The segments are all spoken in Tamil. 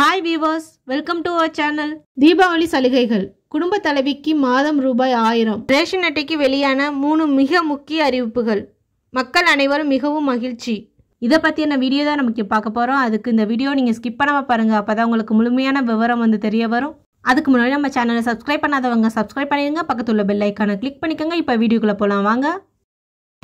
hi viewers welcome to our channel Deepavali சலுகைகள் குடும்ப தலைவிக்கு மாதம் ரூபாய் ஆயிரம் ரேஷன் அட்டைக்கு வெளியான மூணு மிக முக்கிய அறிவிப்புகள் மக்கள் அனைவரும் மிகவும் மகிழ்ச்சி இதை பற்றியான வீடியோ தான் நமக்கு பார்க்க போகிறோம் அதுக்கு இந்த வீடியோ நீங்கள் ஸ்கிப் பண்ணாமல் பாருங்கள் அப்போ தான் உங்களுக்கு முழுமையான விவரம் வந்து தெரிய வரும் அதுக்கு முன்னாடி நம்ம சேனலை சப்ஸ்கிரைப் பண்ணாதவங்க சப்ஸ்கிரைப் பண்ணிடுங்க பக்கத்தில் உள்ள பெல் ஐக்கானை கிளிக் பண்ணிக்கோங்க இப்போ வீடியோக்குள்ளே போகலாம் வாங்க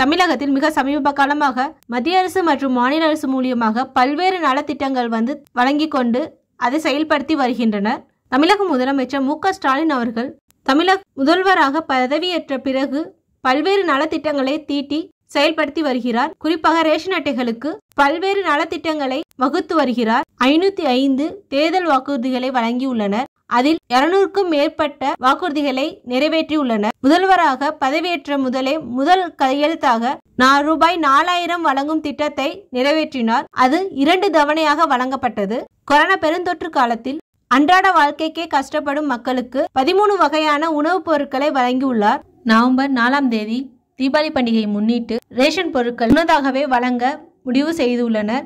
தமிழகத்தில் மிக சமீப காலமாக மத்திய அரசு மற்றும் மாநில அரசு மூலியமாக பல்வேறு நலத்திட்டங்கள் வந்து வழங்கி கொண்டு அதை செயல்படுத்தி வருகின்றனர் தமிழக முதலமைச்சர் மு ஸ்டாலின் அவர்கள் தமிழக முதல்வராக பதவியேற்ற பிறகு பல்வேறு நலத்திட்டங்களை தீட்டி செயல்படுத்தி வருகிறார் குறிப்பாக ரேஷன் அட்டைகளுக்கு பல்வேறு நலத்திட்டங்களை வகுத்து வருகிறார் ஐநூத்தி ஐந்து தேர்தல் வாக்குறுதிகளை வழங்கியுள்ளனர் அதில் இருநூறுக்கும் மேற்பட்ட வாக்குறுதிகளை நிறைவேற்றியுள்ளனர் முதல்வராக பதவியேற்ற முதலே முதல் கையெழுத்தாக ரூபாய் நாலாயிரம் வழங்கும் திட்டத்தை நிறைவேற்றினார் அது இரண்டு தவணையாக வழங்கப்பட்டது கொரோனா பெருந்தொற்று காலத்தில் அன்றாட வாழ்க்கைக்கே கஷ்டப்படும் மக்களுக்கு பதிமூணு வகையான உணவுப் பொருட்களை வழங்கியுள்ளார் நவம்பர் நாலாம் தேதி தீபாவளி பண்டிகையை முன்னிட்டு ரேஷன் பொருட்கள் முன்னதாகவே வழங்க முடிவு செய்துள்ளனர்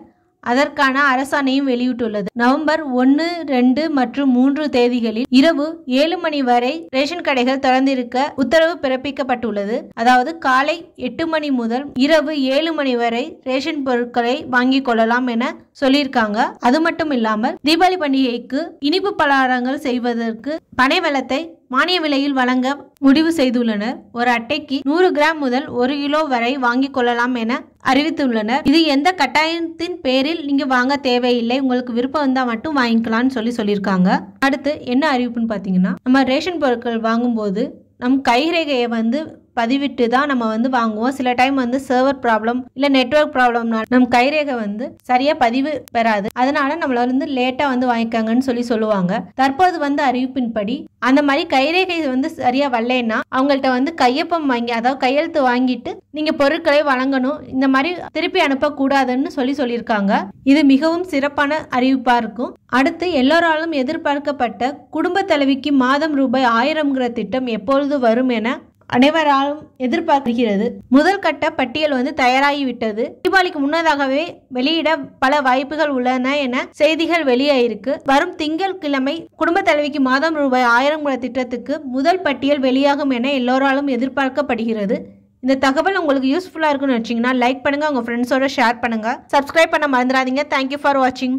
அதற்கான அரசாணையும் வெளியிட்டுள்ளது நவம்பர் ஒன்னு ரெண்டு மற்றும் மூன்று தேதிகளில் இரவு ஏழு மணி வரை ரேஷன் கடைகள் திறந்திருக்க உத்தரவு பிறப்பிக்கப்பட்டுள்ளது அதாவது காலை எட்டு மணி முதல் இரவு ஏழு மணி வரை ரேஷன் பொருட்களை வாங்கிக் கொள்ளலாம் என சொல்லியிருக்காங்க அது மட்டும் இல்லாமல் தீபாவளி பண்டிகைக்கு இனிப்பு பலகாரங்கள் செய்வதற்கு பனை மானிய விலையில் வழங்க முடிவு செய்துள்ளனர் ஒரு அட்டைக்கு நூறு கிராம் முதல் ஒரு கிலோ வரை வாங்கிக் கொள்ளலாம் என அறிவித்துள்ளனர் இது எந்த கட்டாயத்தின் பேரில் நீங்க வாங்க தேவையில்லை உங்களுக்கு விருப்பம் இருந்தா மட்டும் வாங்கிக்கலாம்னு சொல்லி சொல்லியிருக்காங்க அடுத்து என்ன அறிவிப்புன்னு பாத்தீங்கன்னா நம்ம ரேஷன் பொருட்கள் வாங்கும்போது நம் கைரேகையை வந்து பதிவிட்டு தான் நம்ம வந்து வாங்குவோம் சில டைம் வந்து சர்வர் ப்ராப்ளம் இல்லை நெட்ஒர்க் ப்ராப்ளம்னால நம்ம கைரேகை வந்து சரியாக பதிவு பெறாது அதனால நம்மள வந்து லேட்டாக வந்து வாங்கிக்காங்கன்னு சொல்லி சொல்லுவாங்க தற்போது வந்து அறிவிப்பின்படி அந்த மாதிரி கைரேகை வந்து சரியாக வரலன்னா அவங்கள்ட்ட வந்து கையொப்பம் வாங்கி அதாவது கையெழுத்து வாங்கிட்டு நீங்கள் பொருட்களை வழங்கணும் இந்த மாதிரி திருப்பி அனுப்பக்கூடாதுன்னு சொல்லி சொல்லியிருக்காங்க இது மிகவும் சிறப்பான அறிவிப்பாக இருக்கும் அடுத்து எல்லோராலும் எதிர்பார்க்கப்பட்ட குடும்ப தலைவிக்கு மாதம் ரூபாய் ஆயிரம்ங்கிற திட்டம் எப்பொழுது வரும் என அனைவராலும் எதிர்பார்க்கிறது முதல் கட்ட பட்டியல் வந்து தயாராகிவிட்டது தீபாவளிக்கு முன்னதாகவே வெளியிட பல வாய்ப்புகள் உள்ளன என செய்திகள் வெளியாயிருக்கு வரும் திங்கள் கிழமை குடும்ப தலைவிக்கு மாதம் ரூபாய் ஆயிரம் குழந்தை திட்டத்துக்கு முதல் பட்டியல் வெளியாகும் என எல்லோராலும் எதிர்பார்க்கப்படுகிறது இந்த தகவல் உங்களுக்கு யூஸ்ஃபுல்லாக இருக்குன்னு வச்சிங்கன்னா லைக் பண்ணுங்கள் உங்கள் ஃப்ரெண்ட்ஸோட ஷேர் பண்ணுங்கள் சப்ஸ்கிரைப் பண்ண மறந்துடாதீங்க தேங்க்யூ ஃபார் வாட்சிங்